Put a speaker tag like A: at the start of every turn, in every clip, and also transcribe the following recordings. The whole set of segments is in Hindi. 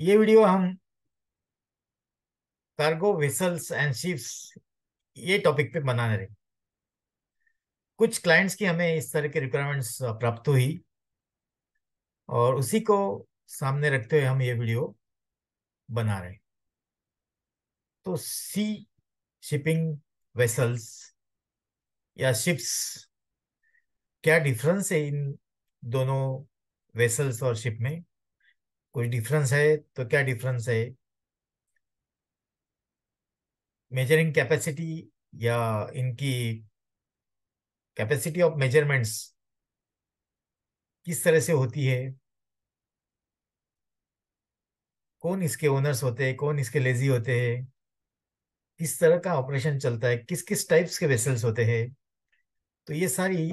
A: ये वीडियो हम कार्गो वेसल्स एंड शिप्स ये टॉपिक पे बना रहे कुछ क्लाइंट्स की हमें इस तरह के रिक्वायरमेंट्स प्राप्त हुई और उसी को सामने रखते हुए हम ये वीडियो बना रहे तो सी शिपिंग वेसल्स या शिप्स क्या डिफरेंस है इन दोनों वेसल्स और शिप में कुछ डिफरेंस है तो क्या डिफरेंस है मेजरिंग कैपेसिटी या इनकी कैपेसिटी ऑफ मेजरमेंट्स किस तरह से होती है कौन इसके ओनर्स होते हैं कौन इसके लेजी होते हैं किस तरह का ऑपरेशन चलता है किस किस टाइप्स के वेसल्स होते हैं तो ये सारी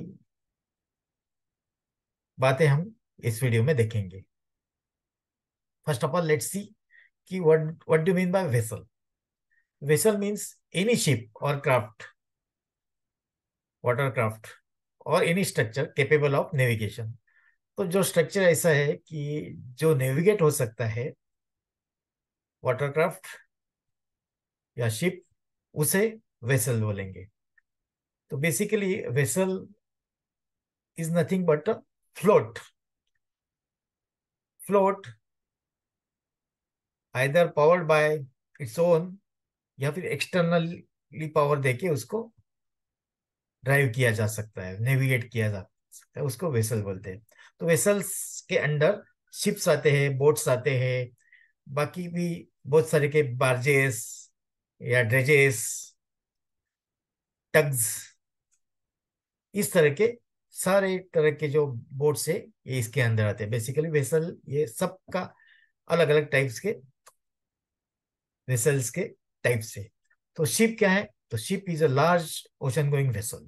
A: बातें हम इस वीडियो में देखेंगे First of all, let's see ki what, what do you mean by vessel? Vessel means any ship or craft, water craft or any structure capable of navigation. तो जो स्ट्रक्चर ऐसा है कि जो नेविगेट हो सकता है वाटरक्राफ्ट या शिप उसे वेसल बोलेंगे तो basically vessel is nothing but a float float either powered by its own या फिर एक्सटर्नली पावर देके उसको ड्राइव किया जा सकता है नेविगेट किया जा सकता है उसको वेसल बोलते हैं तो वेसल्स के अंडर शिप्स आते हैं बोट्स आते हैं बाकी भी बहुत सारे के बार्जेस या ड्रेजेस टग्स इस तरह के सारे तरह के जो बोट्स है ये इसके अंदर आते हैं बेसिकली वेसल ये सब का अलग अलग टाइप्स के वेसल्स के टाइप से तो शिप क्या है तो ship is a large ocean going vessel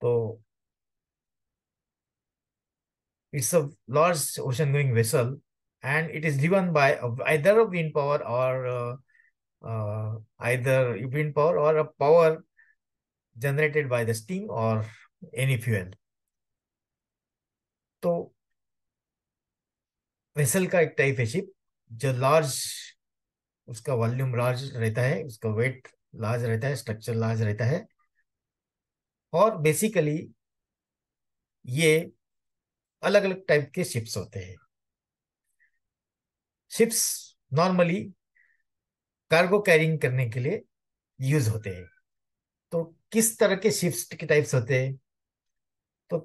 A: तो it's a large ocean going vessel and it is driven by either a wind power or either wind power or a power generated by the steam or any fuel तो वेसल का एक टाइप है शिप जो लार्ज उसका वॉल्यूम लार्ज रहता है उसका वेट लार्ज रहता है स्ट्रक्चर लार्ज रहता है और बेसिकली ये अलग अलग टाइप के शिप्स होते हैं शिप्स नॉर्मली कार्गो कैरिंग करने के लिए यूज होते हैं तो किस तरह के शिप्स के टाइप्स होते हैं तो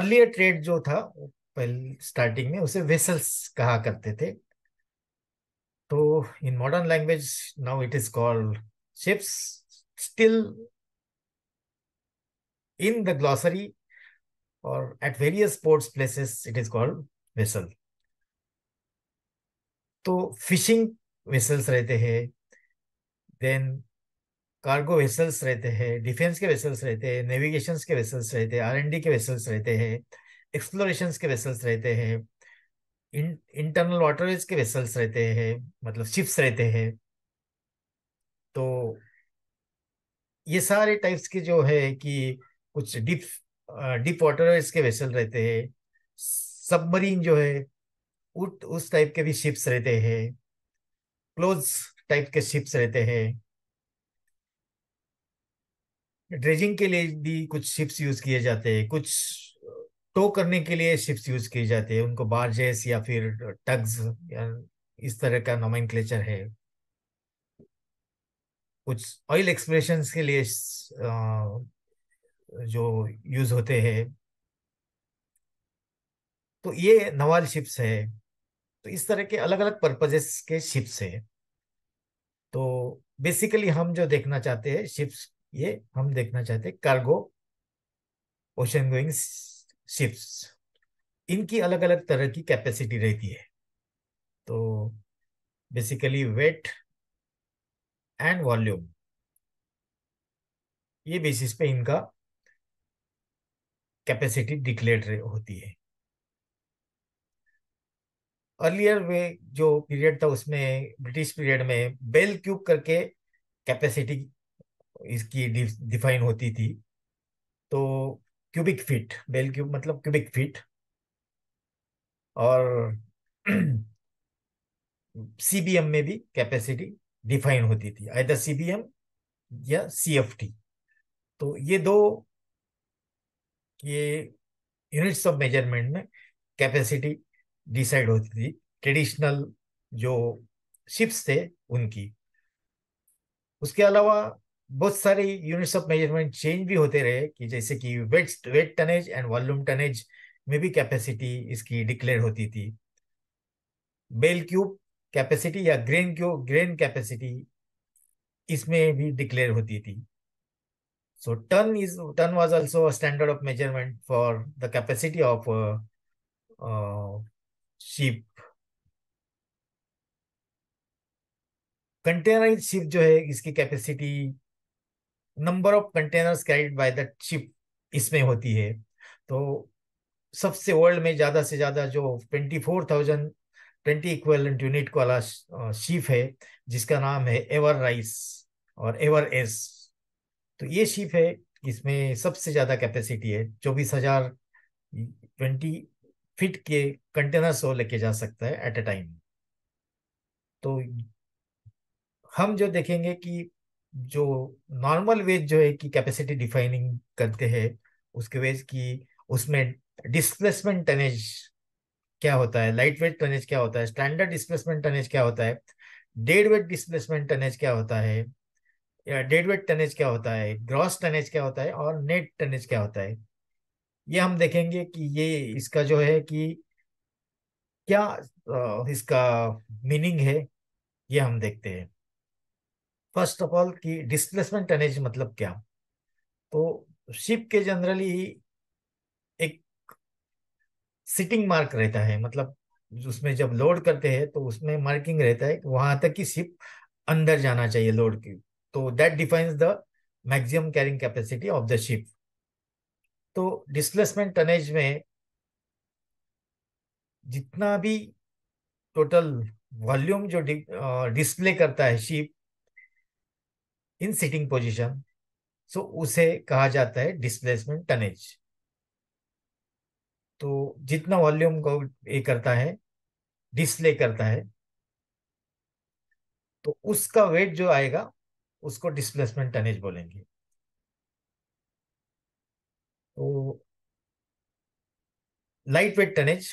A: अर्लियर ट्रेड जो था पहले स्टार्टिंग में उसे वेसल्स कहा करते थे तो in modern language now it is called ships still in the glossary or at various sports places it is called vessel तो फिशिंग वेसल्स रहते हैं देन कार्गो वेसल्स रहते हैं डिफेंस के वेसल्स रहते हैं नेविगेशन के वेसल्स रहते हैं आर एन डी के वेसल्स रहते हैं एक्सप्लोरेशन के वेसल्स रहते हैं इन, इंटरनल वाटरवेज के वेसल्स रहते हैं मतलब शिप्स रहते हैं तो ये सारे टाइप्स के जो है कि कुछ डीप डीप वाटरवेज के वेसल रहते हैं सबमरीन जो है उट उस टाइप के भी शिप्स रहते हैं क्लोज टाइप के शिप्स रहते हैं ड्रेजिंग के लिए भी कुछ शिप्स यूज किए जाते हैं कुछ टो तो करने के लिए शिप्स यूज की जाती है उनको बार्जेस या फिर टग्स या इस तरह का नोम है कुछ ऑयल एक्सप्रेशन के लिए जो यूज होते हैं तो ये नवाल शिप्स है तो इस तरह के अलग अलग पर्पजेस के शिप्स है तो बेसिकली हम जो देखना चाहते हैं शिप्स ये हम देखना चाहते हैं कार्गो ओशन गोइंग शिप्स इनकी अलग अलग तरह की कैपेसिटी रहती है तो बेसिकली वेट एंड वॉल्यूम ये बेसिस पे इनका कैपेसिटी डिक्लेयर होती है अर्लियर वे जो पीरियड था उसमें ब्रिटिश पीरियड में बेल क्यूब करके कैपेसिटी इसकी डिफाइन होती थी तो क्यूबिक फीट बेल क्यूब मतलब क्यूबिक फीट और सीबीएम में भी कैपेसिटी डिफाइन होती थी आई सीबीएम या सीएफटी तो ये दो ये यूनिट्स ऑफ मेजरमेंट में कैपेसिटी डिसाइड होती थी ट्रेडिशनल जो शिप्स थे उनकी उसके अलावा बहुत सारे यूनिट्स ऑफ मेजरमेंट चेंज भी होते रहे कि जैसे कि weight weight tonnage and volume tonnage में भी कैपेसिटी इसकी डिक्लेयर होती थी बेल क्यूब कैपेसिटी या ग्रेन क्यूब ग्रेन कैपेसिटी इसमें भी डिक्लेयर होती थी so ton is ton was also a standard of measurement for the capacity of ship containerize ship जो है इसकी capacity number of containers carried by the ship इसमें होती है तो सबसे वर्ल्ड में ज़्यादा से ज़्यादा जो twenty four thousand twenty equivalent unit वाला शिप है जिसका नाम है एवर राइस और एवर एस तो ये शिप है इसमें सबसे ज़्यादा कैपेसिटी है चौबीस हजार ट्वेंटी फिट के कंटेनर्स वो लेके जा सकता है एट ए टाइम तो हम जो देखेंगे कि जो नॉर्मल वेज जो है कि कैपेसिटी डिफाइनिंग करते हैं उसके वेज की उसमें डिस्प्लेसमेंट टनेज क्या होता है लाइट वेट टनेज क्या होता है स्टैंडर्ड डिस्प्लेसमेंट टनेज क्या होता है डेड वेट डिस्प्लेसमेंट टनेज क्या होता है या डेड वेट टनेज क्या होता है ग्रॉस टनेज क्या होता है और नेट टनेज क्या होता है ये हम देखेंगे कि ये इसका जो है कि क्या इसका मीनिंग है ये हम देखते हैं फर्स्ट ऑफ ऑल कि डिस्प्लेसमेंट टनेज मतलब क्या तो शिप के जनरली एक सिटिंग मार्क रहता है मतलब उसमें जब लोड करते हैं तो उसमें मार्किंग रहता है वहां तक कि शिप अंदर जाना चाहिए लोड की तो that defines the maximum carrying capacity of the ship तो डिस्प्लेसमेंट टनेज में जितना भी टोटल वॉल्यूम जो डिस्प्ले करता है ship in sitting position so उसे कहा जाता है डिस्प्लेसमेंट टनेज तो जितना वॉल्यूम को ये करता है डिस्प्ले करता है तो उसका वेट जो आएगा उसको डिस्प्लेसमेंट टनेज बोलेंगे तो light weight tonnage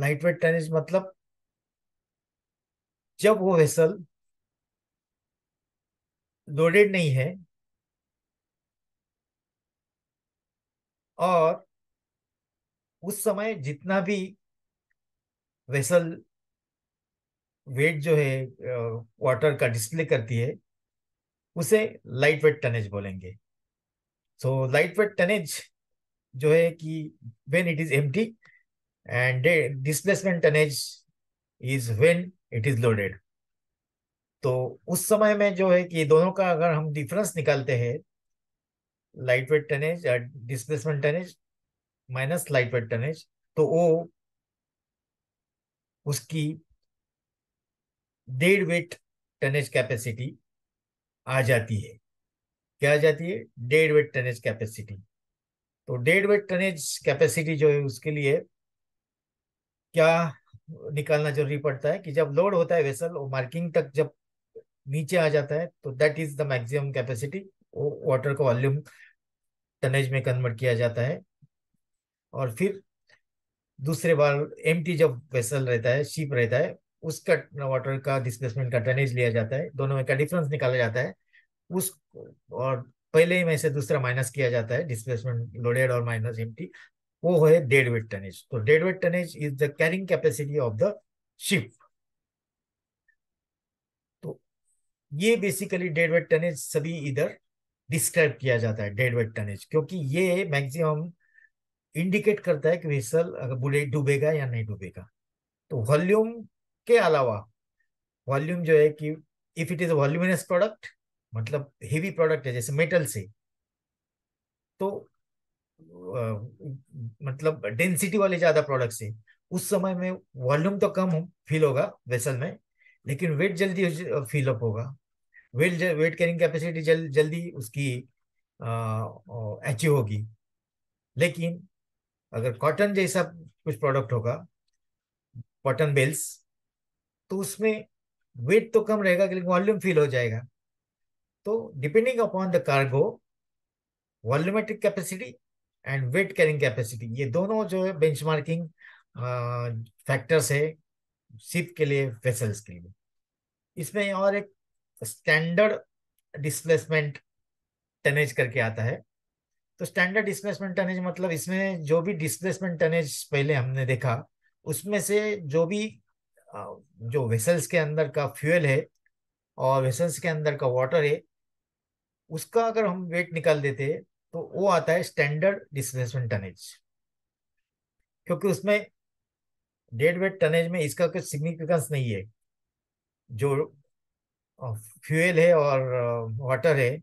A: light weight tonnage मतलब जब वो वेसल लोडेड नहीं है और उस समय जितना भी वेसल वेट जो है वाटर का डिस्प्ले करती है उसे लाइट वेट टनेज बोलेंगे सो लाइट वेट टनेज जो है कि when it is empty and displacement tonnage is when it is loaded तो उस समय में जो है कि दोनों का अगर हम डिफरेंस निकालते हैं लाइट वेट टनेज या displacement tonnage minus light weight tonnage तो वो उसकी डेढ़ वेट टनेज कैपेसिटी आ जाती है क्या आ जाती है डेढ़ वेट टनेज कैपेसिटी तो डेढ़ वेट टनेज कैपेसिटी जो है उसके लिए क्या निकालना जरूरी पड़ता है कि जब लोड होता है वेसल वो मार्किंग तक जब नीचे आ जाता है तो that is the maximum capacity water का वॉल्यूम टनेज में कन्वर्ट किया जाता है और फिर दूसरे बार एम जब वेसल रहता है शिप रहता है उसका वाटर का डिस्प्लेसमेंट का टनेज लिया जाता है दोनों में का डिफरेंस निकाला जाता है उस और पहले ही में से दूसरा माइनस किया जाता है डिस्प्लेसमेंट लोडेड और माइनस एम वो है डेड वेट टनेज तो dead weight tonnage is the carrying capacity of the ship ये बेसिकली डेड वेट टनेज सभी इधर डिस्क्राइब किया जाता है डेड वेट टनेज क्योंकि ये मैक्सिमम इंडिकेट करता है कि वेसल अगर बुलेट डूबेगा या नहीं डूबेगा तो वॉल्यूम के अलावा वॉल्यूम जो है कि if it is voluminous product मतलब हेवी प्रोडक्ट है जैसे मेटल से तो आ, मतलब डेंसिटी वाले ज्यादा प्रोडक्ट से उस समय में वॉल्यूम तो कम फील होगा वेसल में लेकिन वेट जल्दी फील अप होगा वेट वेट कैरिंग कैपेसिटी जल, जल्दी उसकी अचीव होगी लेकिन अगर कॉटन जैसा कुछ प्रोडक्ट होगा कॉटन बेल्स तो उसमें वेट तो कम रहेगा लेकिन वॉल्यूम फील हो जाएगा तो depending upon the cargo volumetric capacity and weight carrying capacity ये दोनों जो है बेंच मार्किंग फैक्टर्स है सिप के लिए वेसल्स के लिए इसमें और एक स्टैंडर्ड डिस्प्लेसमेंट टनेज करके आता है तो स्टैंडर्ड डिस्प्लेसमेंट टनेज मतलब इसमें जो भी डिस्प्लेसमेंट टनेज पहले हमने देखा उसमें से जो भी जो वेसल्स के अंदर का फ्यूल है और वेसल्स के अंदर का वाटर है उसका अगर हम वेट निकाल देते तो वो आता है स्टैंडर्ड डिस्प्लेसमेंट टनेज क्योंकि उसमें डेड वेट टनेज में इसका कुछ सिग्निफिकेंस नहीं है जो फ्यूल है और वाटर uh, है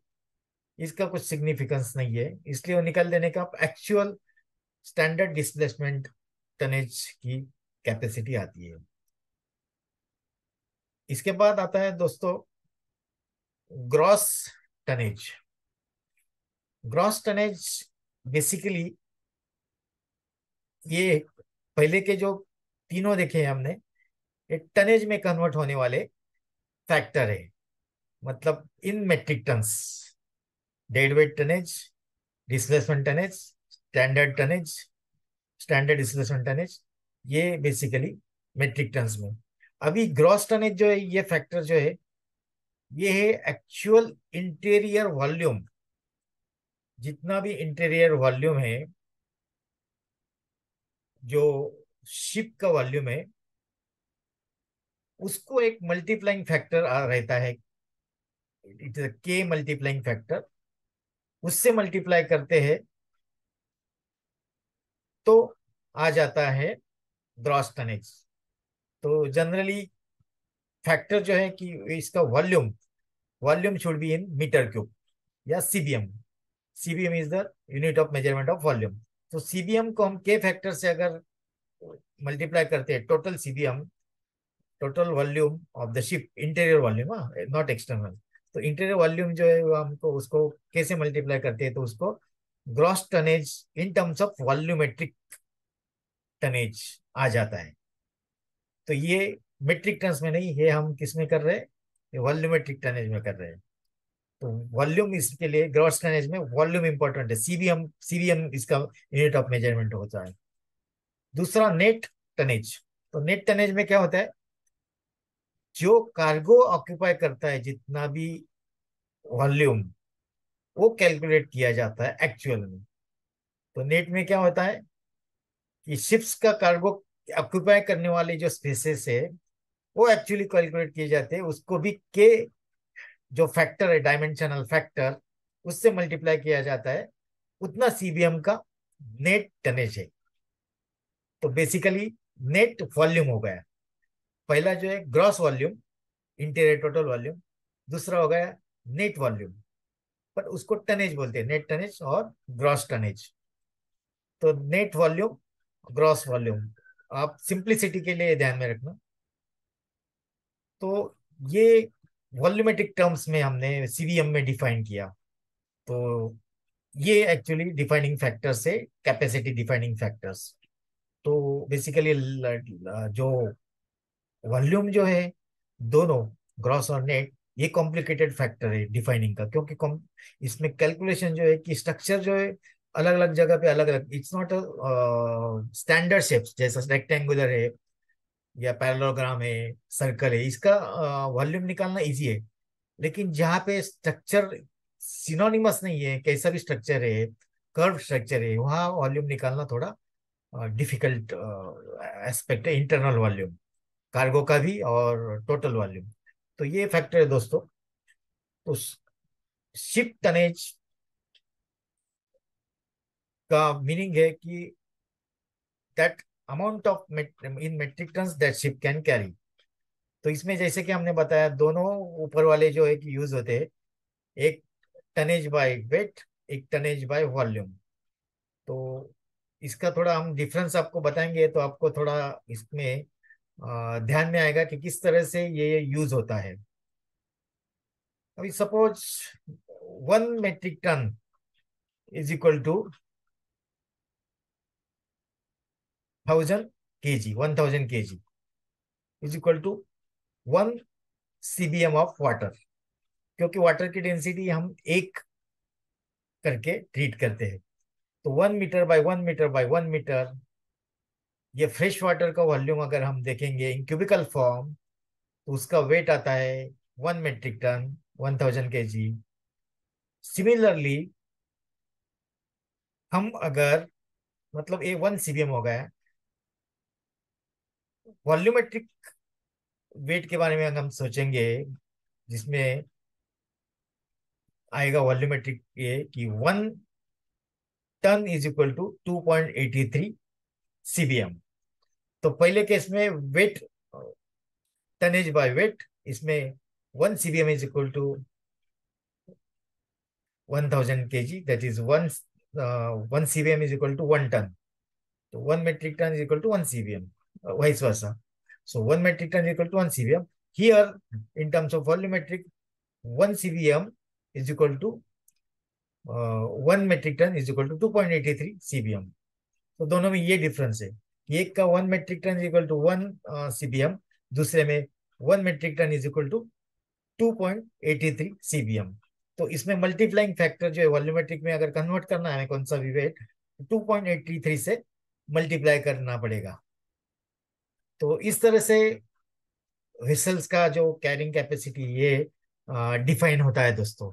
A: इसका कुछ सिग्निफिकेंस नहीं है इसलिए वो निकाल देने का एक्चुअल स्टैंडर्ड डिस्प्लेसमेंट टनेज की कैपेसिटी आती है इसके बाद आता है दोस्तों gross tonnage gross tonnage basically ये पहले के जो तीनों देखे हैं हमने ये टनेज में कन्वर्ट होने वाले फैक्टर है मतलब in metric tons dead weight tonnage displacement tonnage standard tonnage standard displacement tonnage ये बेसिकली मेट्रिक टन्स में अभी ग्रॉस टनेज जो है ये फैक्टर जो है ये है एक्चुअल इंटीरियर वॉल्यूम जितना भी इंटीरियर वॉल्यूम है जो शिप का वॉल्यूम है उसको एक मल्टीप्लाइंग फैक्टर रहता है it is K multiplying factor उससे मल्टीप्लाई करते हैं तो आ जाता है ग्रॉस टनेज तो जनरली फैक्टर जो है कि इसका volume volume should be in meter cube या CBM CBM is the unit of measurement of volume तो सीबीएम को हम के फैक्टर से अगर मल्टीप्लाई करते हैं total CBM total volume of the ship interior volume not external तो इंटीरियर वॉल्यूम जो है हमको उसको कैसे मल्टीप्लाई करते हैं तो उसको gross tonnage in terms of volumetric tonnage आ जाता है तो ये मेट्रिक टन्स में नहीं है हम किस में कर रहे हैं ये वॉल्यूमेट्रिक टनेज में कर रहे हैं तो वॉल्यूम इसके लिए ग्रॉस टनेज में वॉल्यूम इंपॉर्टेंट है सीबीएम सीबीएम इसका यूनिट ऑफ मेजरमेंट होता है दूसरा नेट टनेज तो नेट टनेज में क्या होता है जो कार्गो ऑक्यूपाई करता है जितना भी वॉल्यूम वो कैलकुलेट किया जाता है एक्चुअल में तो नेट में क्या होता है कि शिप्स का कार्गो ऑक्यूपाई करने वाले जो स्पेसेस है वो एक्चुअली कैलकुलेट किए जाते हैं उसको भी के जो फैक्टर है डायमेंशनल फैक्टर उससे मल्टीप्लाई किया जाता है उतना सीबीएम का नेट टनेज है तो बेसिकली नेट वॉल्यूम हो गया पहला जो है gross volume interior total volume दूसरा हो गया नेट वॉल्यूम पर उसको टनेज बोलते हैं नेट टनेज और ग्रॉस टनेज तो नेट वॉल्यूम ग्रॉस वॉल्यूम आप सिंप्लिसिटी के लिए ध्यान में रखना तो ये वॉल्यूमेट्रिक टर्म्स में हमने सीवीएम में डिफाइन किया तो ये एक्चुअली डिफाइनिंग फैक्टर्स है कैपेसिटी डिफाइनिंग फैक्टर्स तो बेसिकली जो वॉल्यूम जो है दोनों ग्रॉस और नेट ये कॉम्प्लिकेटेड फैक्टर है डिफाइनिंग का क्योंकि इसमें कैलकुलेशन जो है कि स्ट्रक्चर जो है अलग अलग जगह पे अलग अलग इट्स नॉट स्टैंडर्ड शेप्स जैसा रेक्टेंगुलर है या पैरलोग्राम है सर्कल है इसका uh, वॉल्यूम uh, निकालना इजी है लेकिन जहाँ पे स्ट्रक्चर सिनोनिमस नहीं है कैसा भी स्ट्रक्चर है कर्व स्ट्रक्चर है वहाँ वॉल्यूम निकालना थोड़ा डिफिकल्ट uh, एस्पेक्ट uh, है इंटरनल वॉल्यूम कार्गो का भी और टोटल वॉल्यूम तो ये फैक्टर है दोस्तों उस शिप टनेज का मीनिंग है कि that amount of in metric ton that ship can carry तो इसमें जैसे कि हमने बताया दोनों ऊपर वाले जो है कि यूज होते हैं एक टनेज बाय वेट एक टनेज बाय वॉल्यूम तो इसका थोड़ा हम डिफरेंस आपको बताएंगे तो आपको थोड़ा इसमें ध्यान में आएगा कि किस तरह से ये यूज होता है अभी suppose one metric ton is equal to thousand K G one thousand K G is equal to one CBM of water क्योंकि वाटर की डेंसिटी हम एक करके ट्रीट करते हैं तो one meter by one meter by one meter ये फ्रेश वाटर का वॉल्यूम अगर हम देखेंगे इन क्यूबिकल फॉर्म तो उसका वेट आता है one metric ton one thousand K G similarly हम अगर मतलब ये वन सीबीएम हो गया वॉल्यूमेट्रिक वेट के बारे में हम सोचेंगे जिसमें आएगा वॉल्यूमेट्रिक ये कि one ton is equal to two point eighty three CBM तो पहले केस में वेट टनेज बाय वेट इसमें one CBM is equal to one thousand K G that is one one CBM is equal to one ton तो one metric ton is equal to one C CBM vice versa so one metric ton equal to one C B M here in terms of metric one C B M is equal to one metric ton is equal to two point eighty three CBM तो दोनों में ये डिफरेंस है एक का one metric ton is equal to one CBM दूसरे में one metric ton is equal to two point eighty three CBM तो इसमें मल्टीप्लाइंग फैक्टर जो है वॉल्यूमेट्रिक में अगर कन्वर्ट करना है कौन सा विवेट टू पॉइंट एटी थ्री से मल्टीप्लाई करना पड़ेगा तो इस तरह से वेसल्स का जो कैरिंग कैपेसिटी ये डिफाइन uh, होता है दोस्तों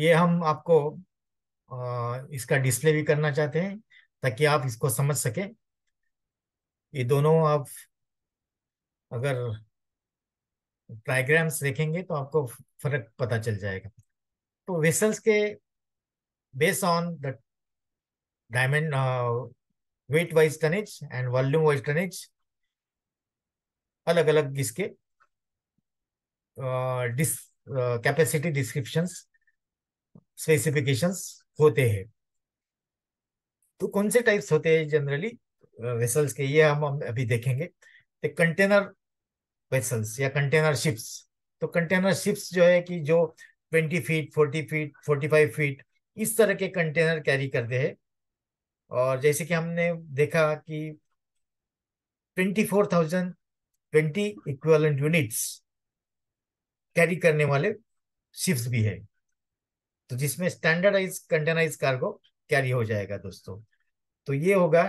A: ये हम आपको इसका डिस्प्ले भी करना चाहते हैं ताकि आप इसको समझ सके ये दोनों आप अगर डायग्राम्स देखेंगे तो आपको फर्क पता चल जाएगा तो वेसल्स के base on the demand weight wise tonnage and volume wise tonnage अलग अलग इसके डिस कैपेसिटी डिस्क्रिप्शंस स्पेसिफिकेशंस होते हैं तो कौन से टाइप्स होते हैं जनरली वेसल्स के ये हम, हम अभी देखेंगे तो कंटेनर वेसल्स या कंटेनर शिप्स तो कंटेनर शिप्स जो है कि जो 20 फीट 40 फीट 45 फीट इस तरह के कंटेनर कैरी करते हैं और जैसे कि हमने देखा कि 24,020 इक्वलेंट यूनिट्स कैरी करने वाले शिप्स भी है तो जिसमें स्टैंडर्डाइज कंटेनराइज कार्गो कैरी हो जाएगा दोस्तों तो ये होगा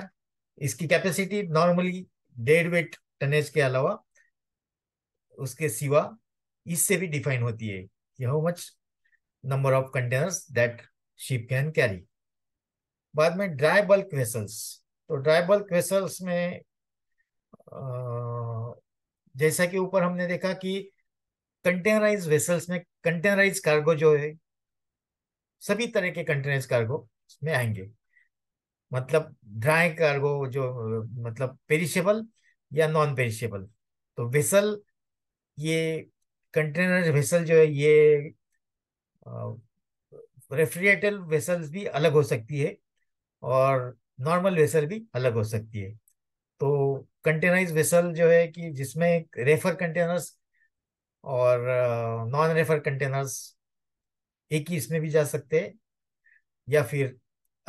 A: इसकी capacity normally dead weight tonnage के अलावा उसके सिवा इससे भी डिफाइन होती है कि how much number of containers that ship can carry बाद में ड्राई बल्क वेसल्स तो ड्राई बल्क वेसल्स में आ, जैसा कि ऊपर हमने देखा कि कंटेनराइज वेसल्स में कंटेनराइज कार्गो जो है सभी तरह के कंटेनर्स कार्गो में आएंगे मतलब ड्राई कार्गो जो मतलब पेरिशेबल या नॉन पेरिशेबल तो वेसल ये कंटेनर वेसल जो है ये रेफ्रिजरेटर वेसल्स भी अलग हो सकती है और नॉर्मल वेसल भी अलग हो सकती है तो कंटेनराइज वेसल जो है कि जिसमें रेफर कंटेनर्स और नॉन रेफर कंटेनर्स एक ही इसमें भी जा सकते हैं या फिर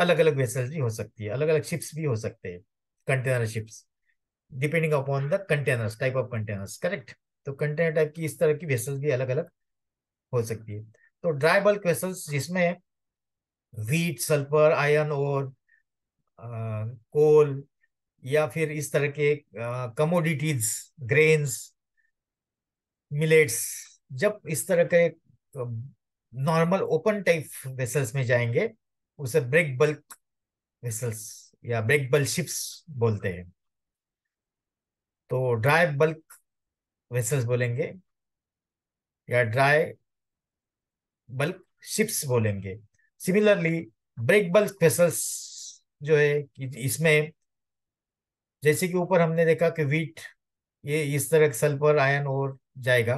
A: अलग अलग वेसल्स भी हो सकती है अलग अलग शिप्स भी हो सकते हैं container ships depending upon the containers type of containers correct तो कंटेनर टाइप की इस तरह की वेसल्स भी अलग अलग हो सकती है तो ड्राई बल्क वेसल्स जिसमें वीट सल्फर आयरन और कोल या फिर इस तरह के कमोडिटीज ग्रेन्स मिलेट्स जब इस तरह के नॉर्मल ओपन टाइप वेसल्स में जाएंगे उसे ब्रेक बल्क वेसल्स या ब्रेक बल्क शिप्स बोलते हैं तो ड्राई बल्क वेसल्स बोलेंगे या ड्राई बल्क शिप्स बोलेंगे सिमिलरली ब्रेक बल्क वेसल्स जो है कि इसमें जैसे कि ऊपर हमने देखा कि वीट ये इस तरह सल्फर आयन और जाएगा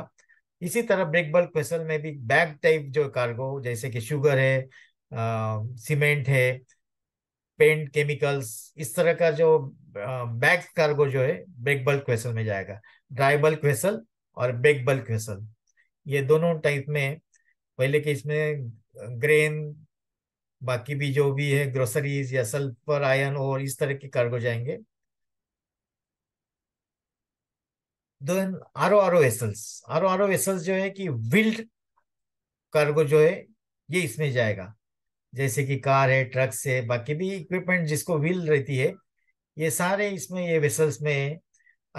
A: इसी तरह ब्रेक बल्क वेसल में भी बैग टाइप जो कार्गो जैसे कि शुगर है सीमेंट है पेंट केमिकल्स इस तरह का जो बैग कार्गो जो है ब्रेक बल्क वेसल में जाएगा ड्राई बल्क वेसल और ब्रेक बल्क वेसल ये दोनों टाइप में पहले के इसमें ग्रेन बाकी भी जो भी है ग्रोसरीज या सल्फर आयन और इस तरह के कार्गो जाएंगे then R O R O RO R O R ओ जो है कि विल्ड कार्गो जो है ये इसमें जाएगा जैसे कि कार है ट्रक्स है बाकी भी इक्विपमेंट जिसको व्हील रहती है ये सारे इसमें ये वेसल्स में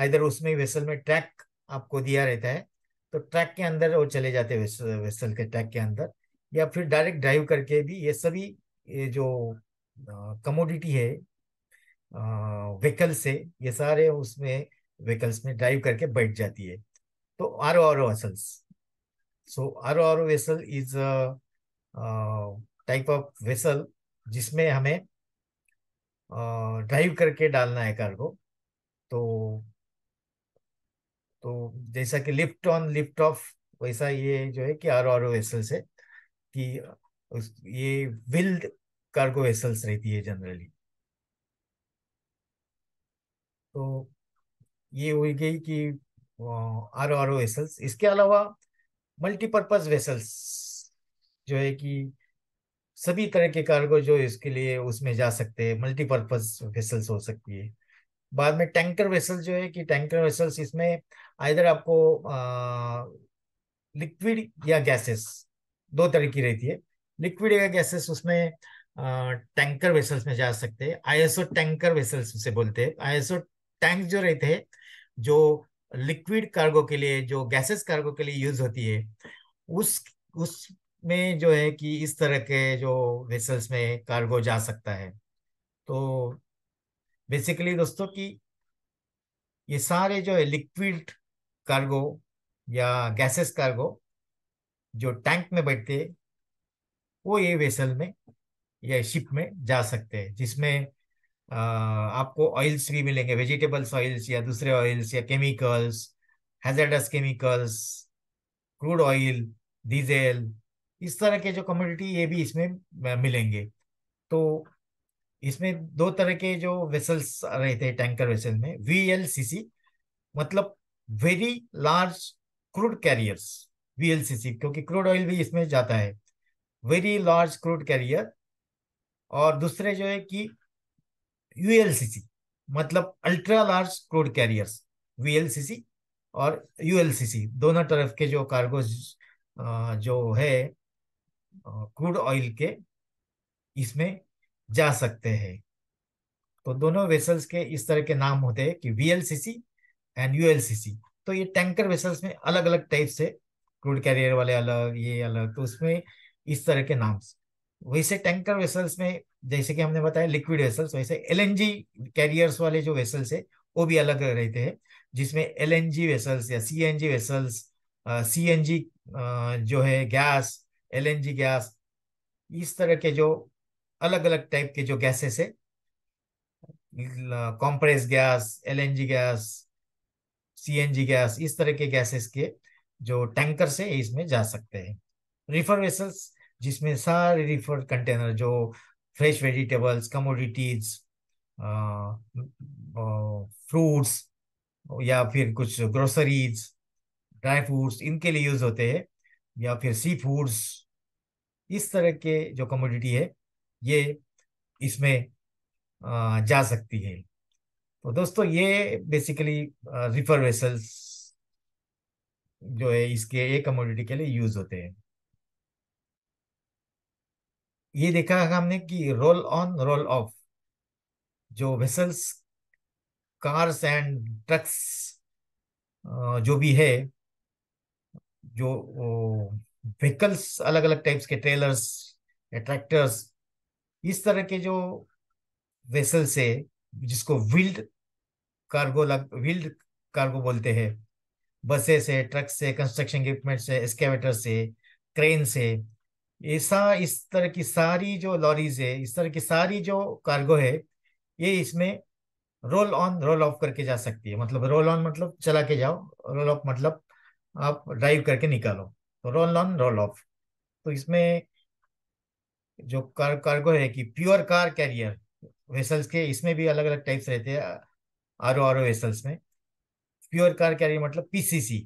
A: इधर उसमें वेसल में ट्रैक आपको दिया रहता है तो ट्रैक के अंदर वो चले जाते हैं वेसल के ट्रैक के अंदर या फिर डायरेक्ट ड्राइव करके भी ये सभी ये जो कमोडिटी है व्हीकल्स है ये सारे उसमें व्हीकल्स में ड्राइव करके बैठ जाती है तो R O R O vessels so R O R O vessel is type of vessel जिसमें हमें ड्राइव करके डालना है कार को तो तो जैसा कि लिफ्ट ऑन लिफ्ट ऑफ वैसा ये जो है कि आर आर ओ वेसल्स है कि ये विल्ड कार्गो वेसल्स रहती है जनरली तो ये हुई गई कि आर आर ओ वेसल्स इसके अलावा मल्टीपर्पज वेसल्स जो है कि सभी तरह के कार्गो जो इसके लिए उसमें जा सकते हैं मल्टीपर्पज वेसल्स हो सकती है बाद में टैंकर वेसल्स जो है कि टैंकर वेसल्स इसमें आइधर आपको लिक्विड या गैसेस दो तरह की रहती है लिक्विड या गैसेस उसमें टैंकर वेसल्स में जा सकते हैं आईएसओ टैंकर वेसल्स उसे बोलते हैं आईएसओ टैंक जो रहते हैं जो लिक्विड कार्गो के लिए जो गैसेस कार्गो के लिए यूज होती है उस उसमें जो है कि इस तरह के जो वेसल्स में कार्गो जा सकता है तो बेसिकली दोस्तों कि ये सारे जो है लिक्विड कार्गो या गैसेस कार्गो जो टैंक में बैठते वो ये वेसल में या शिप में जा सकते हैं जिसमें आपको ऑयल्स भी मिलेंगे वेजिटेबल्स ऑयल्स या दूसरे ऑयल्स या chemicals hazardous chemicals crude oil diesel इस तरह के जो कमोडिटी ये भी इसमें मिलेंगे तो इसमें दो तरह के जो वेसल्स रहते हैं टैंकर वेसल में सी मतलब very large crude carriers C क्योंकि क्रूड ऑयल भी इसमें जाता है वेरी लार्ज क्रूड कैरियर और दूसरे जो है कि यूएलसीसी मतलब ultra large crude carriers VLCC और यूएलसीसी दोनों तरफ के जो कार्गो जो है क्रूड ऑयल के इसमें जा सकते हैं तो दोनों वेसल्स के इस तरह के नाम होते हैं कि वीएलसीसी एंड यूएलसीसी तो ये टैंकर वेसल्स में अलग अलग टाइप से क्रूड कैरियर वाले अलग ये अलग तो उसमें इस तरह के नाम वैसे टैंकर वेसल्स में जैसे कि हमने बताया लिक्विड वेसल्स वैसे एलएनजी कैरियर्स वाले जो वेसल्स है वो भी अलग रहते हैं जिसमें एलएनजी वेसल्स या सीएनजी वेसल्स सीएनजी जो है गैस एलएनजी गैस इस तरह के जो अलग अलग टाइप के जो गैसेस है compress gas LNG gas CNG gas इस तरह के गैसेस के जो टैंकर से इसमें जा सकते हैं रिफर वेसल्स जिसमें सारे रिफर कंटेनर जो फ्रेश वेजिटेबल्स कमोडिटीज फ्रूट्स या फिर कुछ ग्रोसरीज ड्राई फ्रूट्स इनके लिए यूज होते हैं या फिर सी फूड्स इस तरह के जो कमोडिटी है ये इसमें जा सकती है तो दोस्तों ये बेसिकली रिफर वेसल्स जो है इसके एक कमोडिटी के लिए यूज होते हैं ये देखा है हमने कि रोल ऑन रोल ऑफ जो वेसल्स कार्स एंड ट्रक्स जो भी है जो व्हीकल्स अलग अलग टाइप्स के ट्रेलर्स ट्रैक्टर्स इस तरह के जो वेसल्स है जिसको व्हील्ड कार्गो लग व्हील्ड कार्गो बोलते हैं बसेस है ट्रक्स से कंस्ट्रक्शन इक्विपमेंट से एक्सकेवेटर्स से क्रेन से ऐसा इस तरह की सारी जो लॉरीज है इस तरह की सारी जो कार्गो है ये इसमें रोल ऑन रोल ऑफ करके जा सकती है मतलब रोल ऑन मतलब चला के जाओ रोल ऑफ मतलब आप ड्राइव करके निकालो तो रोल ऑन रोल ऑफ तो इसमें जो कार कार्गो है कि प्योर कार कैरियर वेसल्स के इसमें भी अलग अलग टाइप्स रहते हैं R O R O vessels में प्योर कार कैरियर मतलब PCC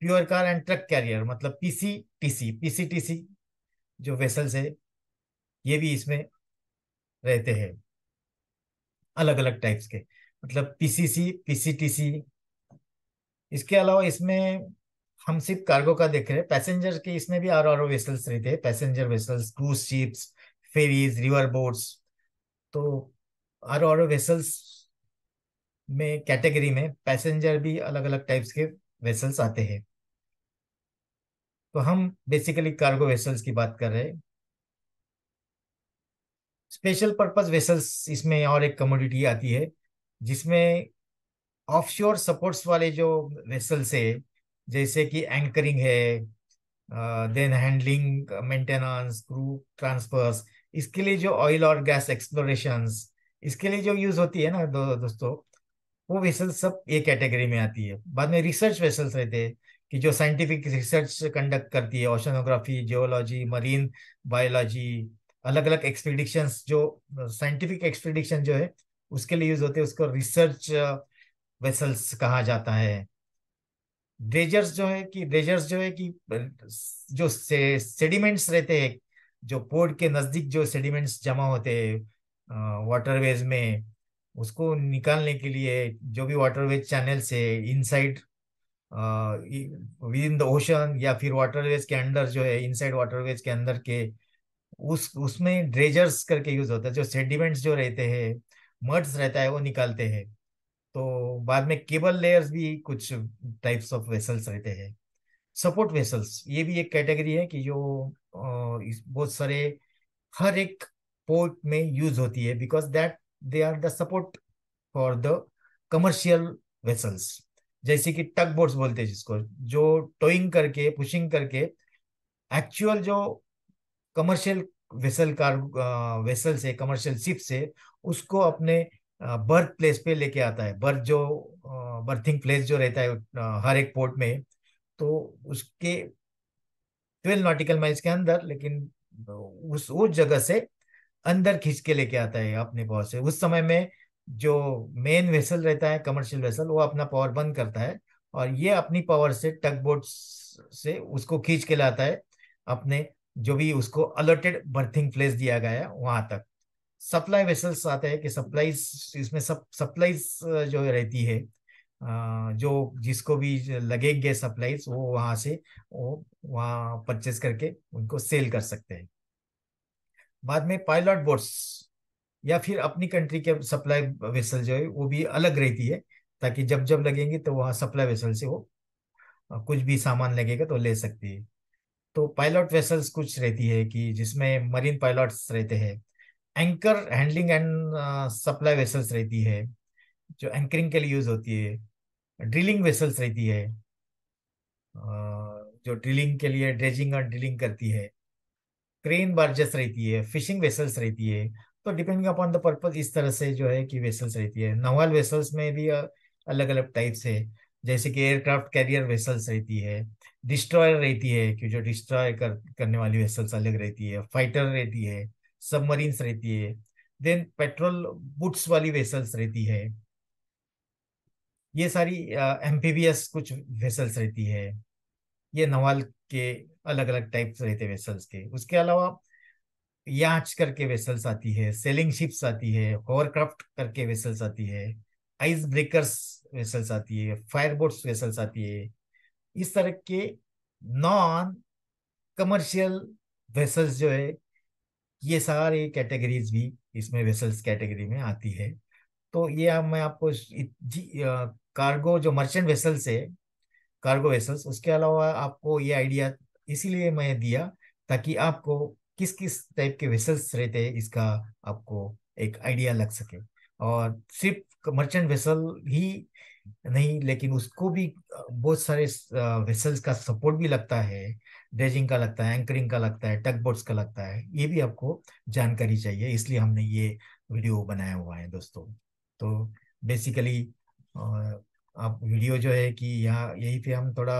A: pure car and truck carrier मतलब पीसीटीसी पीसीटीसी जो वेसल्स है ये भी इसमें रहते हैं अलग अलग टाइप्स के मतलब पीसीसी पीसीटीसी इसके अलावा इसमें हम सिर्फ कार्गो का देख रहे हैं पैसेंजर के इसमें भी आर आर ओ वेसल्स रहते हैं passenger vessels cruise ships ferries river boats तो आर आर ओ वेसल्स में कैटेगरी में पैसेंजर भी अलग अलग टाइप्स के वेसल्स आते हैं तो हम बेसिकली कार्गो वेसल्स की बात कर रहे हैं स्पेशल पर्पज वेसल्स इसमें और एक कमोडिटी आती है जिसमें ऑफशोर सपोर्ट्स वाले जो वेसल्स है जैसे कि एंकरिंग है then handling maintenance crew transfers इसके लिए जो ऑयल और गैस एक्सप्लोरेशन इसके लिए जो यूज होती है ना दो, दोस्तों वो वेसल्स सब ये कैटेगरी में आती है बाद में रिसर्च वेसल्स रहते हैं कि जो साइंटिफिक रिसर्च कंडक्ट करती है ओशनोग्राफी जियोलॉजी मरीन बायोलॉजी अलग अलग एक्सपेडिक्शन जो साइंटिफिक एक्सपेडिक्शन जो है उसके लिए यूज होते हैं उसको रिसर्च वेसल्स uh, कहा जाता है ड्रेजर्स जो है कि ड्रेजर्स जो है कि जो से, सेडिमेंट्स रहते हैं जो पोर्ट के नजदीक जो सेडिमेंट्स जमा होते हैं वाटरवेज uh, में उसको निकालने के लिए जो भी वाटरवेज चैनल से inside with in the ocean या फिर वाटरवेज के अंदर जो है इनसाइड वाटरवेज के अंदर के उस उसमें ड्रेजर्स करके यूज होता है जो सेडिमेंट्स जो रहते हैं मर्ड्स रहता है वो निकालते हैं तो बाद में केबल लेयर्स भी कुछ टाइप्स ऑफ वेसल्स रहते हैं सपोर्ट वेसल्स ये भी एक कैटेगरी है कि जो बहुत सारे हर एक पोर्ट में यूज होती है because that they are the support for the commercial vessels जैसे कि टक बोर्ड्स बोलते हैं जिसको जो टोइंग करके पुशिंग करके एक्चुअल जो कमर्शियल वेसल कार वेसल से कमर्शियल शिप से उसको अपने बर्थ प्लेस पे लेके आता है बर्थ जो बर्थिंग प्लेस जो रहता है हर एक पोर्ट में तो उसके ट्वेल्व नॉटिकल माइल्स के अंदर लेकिन उस उस जगह से अंदर खींच के लेके आता है अपने बहुत से उस समय में जो मेन वेसल रहता है कमर्शियल वेसल वो अपना पावर बंद करता है और ये अपनी पावर से टग बोट से उसको खींच के लाता है अपने जो भी उसको अलर्टेड बर्थिंग प्लेस दिया गया है वहां तक सप्लाई वेसल्स आते हैं कि सप्लाई इसमें सब सप्लाईज जो रहती है जो जिसको भी लगेंगे सप्लाईज वो वहां से वो वहाँ परचेज करके उनको सेल कर सकते हैं बाद में पायलट बोट्स या फिर अपनी कंट्री के सप्लाई वेसल जो है वो भी अलग रहती है ताकि जब जब लगेंगे तो वहाँ सप्लाई वेसल से वो कुछ भी सामान लगेगा तो ले सकती है तो पायलट वेसल्स कुछ रहती है कि जिसमें मरीन पायलट्स रहते हैं anchor handling and supply vessels रहती है जो एंकरिंग के लिए यूज होती है ड्रिलिंग वेसल्स रहती है जो ड्रिलिंग के लिए ड्रेजिंग और ड्रिलिंग करती है क्रेन बार्जेस रहती है फिशिंग वेसल्स रहती है तो डिपेंडिंग अपॉन द पर्पज इस तरह से जो है कि वेसल्स रहती है नवल वेसल्स में भी अलग अलग टाइप्स है जैसे कि एयरक्राफ्ट कैरियर वेसल्स रहती है डिस्ट्रॉयर रहती है कि जो डिस्ट्रॉय कर, करने वाली वेसल्स अलग रहती है फाइटर रहती है सबमरीन्स रहती है देन पेट्रोल बुट्स वाली वेसल्स रहती है ये सारी एम्फीबियस कुछ वेसल्स रहती है ये नवाल के अलग अलग टाइप्स रहते वेसल्स के उसके अलावा याच करके वेसल्स आती है सेलिंग शिप्स आती है होवरक्राफ्ट करके वेसल्स आती है आइस ब्रेकर्स वेसल्स आती है फायर बोट्स वेसल्स आती है इस तरह के नॉन कमर्शियल वेसल्स जो है ये सारे कैटेगरीज भी इसमें वेसल्स कैटेगरी में आती है तो ये आप मैं आपको कार्गो जो मर्चेंट वेसल्स है कार्गो वेसल्स उसके अलावा आपको ये आइडिया इसीलिए मैं दिया ताकि आपको किस किस टाइप के वेसल्स रहते हैं इसका आपको एक आइडिया लग सके और सिर्फ मर्चेंट वेसल ही नहीं लेकिन उसको भी बहुत सारे वेसल्स का सपोर्ट भी लगता है ड्रेजिंग का लगता है एंकरिंग का लगता है टक बोर्ड्स का लगता है ये भी आपको जानकारी चाहिए इसलिए हमने ये वीडियो बनाया हुआ है दोस्तों तो बेसिकली आप वीडियो जो है कि यहाँ यही पे हम थोड़ा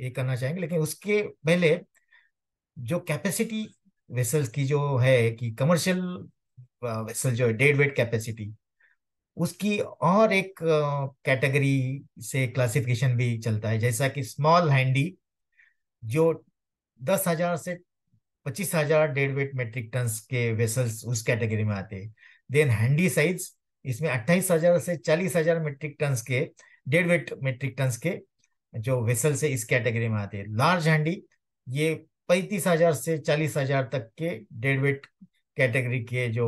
A: ये करना चाहेंगे लेकिन उसके पहले जो कैपेसिटी वेसल्स की जो है कि कमर्शियल वेसल जो है डेड वेट कैपेसिटी उसकी और एक कैटेगरी से क्लासिफिकेशन भी चलता है जैसा कि स्मॉल हैंडी जो दस हजार से पच्चीस हजार डेड वेट मेट्रिक टन के वेसल्स उस कैटेगरी में आते हैं देन हैंडी साइज इसमें अट्ठाईस हजार से चालीस हजार मेट्रिक टन के डेड वेट मेट्रिक टन के जो वेसल्स है इस कैटेगरी में आते हैं लार्ज हैंडी ये पैंतीस हजार से चालीस हजार तक के डेड वेट कैटेगरी के जो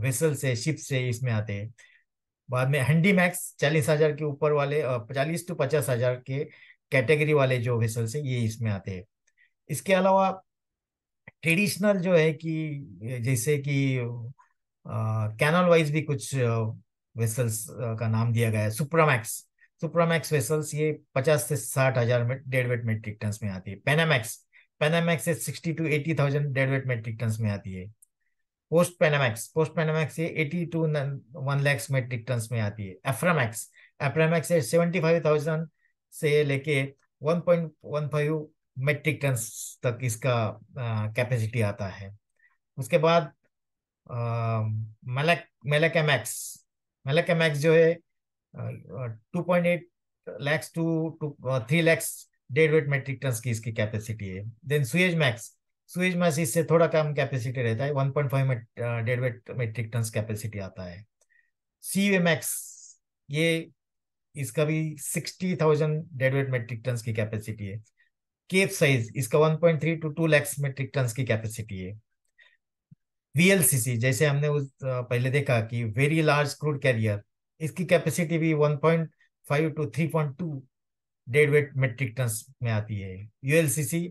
A: वेसल से शिप से इसमें आते हैं बाद में हंडी मैक्स चालीस हजार के ऊपर वाले चालीस टू पचास हजार के कैटेगरी वाले जो वेसल से ये इसमें आते हैं इसके अलावा ट्रेडिशनल जो है कि जैसे कि कैनल वाइज भी कुछ वेसल्स का नाम दिया गया है सुप्रामैक्स सुप्रामैक्स वेसल्स ये पचास से साठ हजार में डेढ़ वेट मेट्रिक टन में आती है पेनामैक्स पेनामैक्स से sixty two eighty thousand deadweight metric ton में आती है पोस्ट पेनामैक्स पोस्ट पेनामैक्स ये eighty two one lakhs metric ton में आती है एफ्रामैक्स एफ्रामैक्स से सेवेंटी फाइव थाउजेंड से लेके one point one five metric ton तक इसका कैपेसिटी आता है उसके बाद मेलक मेलकमैक्स मेलकमैक्स जो है two point eight lakhs two two three lakhs dead weight metric ton की इसकी कैपेसिटी है then Suezmax Suezmax इससे थोड़ा कम कैपेसिटी रहता है one point five dead weight metric ton capacity आता है सी वे मैक्स ये इसका भी sixty thousand dead weight metric ton की कैपेसिटी है केप साइज इसका one point three two two lakhs metric ton की कैपेसिटी है वीएलसीसी जैसे हमने उस पहले देखा कि वेरी लार्ज क्रूड कैरियर इसकी कैपेसिटी भी 1.5 टू 3.2 डेढ़ वेट मेट्रिक टन में आती है यूएलसीसी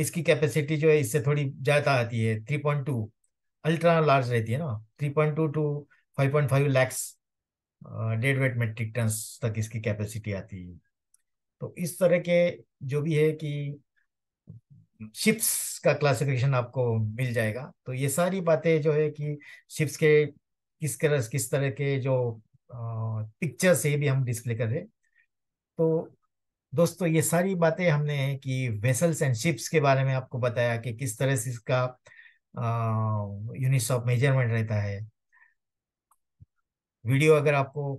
A: इसकी कैपेसिटी जो है इससे थोड़ी ज़्यादा आती है three point two ultra large रहती है ना three point two two five point five lakhs dead weight metric ton तक इसकी कैपेसिटी आती है तो इस तरह के जो भी है कि शिप्स का क्लासिफिकेशन आपको मिल जाएगा तो ये सारी बातें जो है कि शिप्स के किस तरह किस तरह के जो पिक्चर से भी हम डिस्प्ले कर रहे तो दोस्तों ये सारी बातें हमने कि वेसल्स एंड शिप्स के बारे में आपको बताया कि किस तरह से इसका यूनिट्स ऑफ मेजरमेंट रहता है वीडियो अगर आपको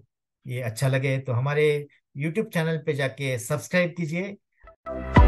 A: ये अच्छा लगे तो हमारे यूट्यूब चैनल पे जाके सब्सक्राइब कीजिए